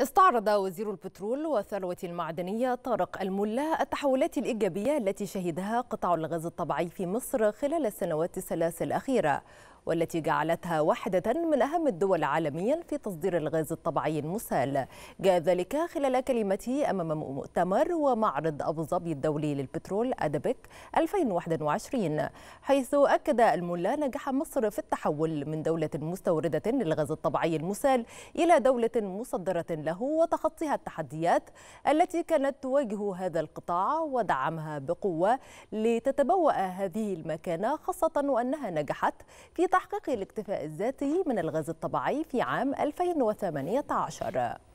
استعرض وزير البترول والثروة المعدنية طارق الملا التحولات الإيجابية التي شهدها قطاع الغاز الطبيعي في مصر خلال السنوات الثلاث الأخيرة والتي جعلتها واحدة من أهم الدول عالميا في تصدير الغاز الطبيعي المسال جاء ذلك خلال كلمته أمام مؤتمر ومعرض أبو ظبي الدولي للبترول أدبك 2021 حيث أكد الملا نجاح مصر في التحول من دولة مستوردة للغاز الطبيعي المسال إلى دولة مصدرة له وتخطيها التحديات التي كانت تواجه هذا القطاع ودعمها بقوة لتتبوأ هذه المكانة خاصة وأنها نجحت في لتحقيق الاكتفاء الذاتي من الغاز الطبيعي في عام 2018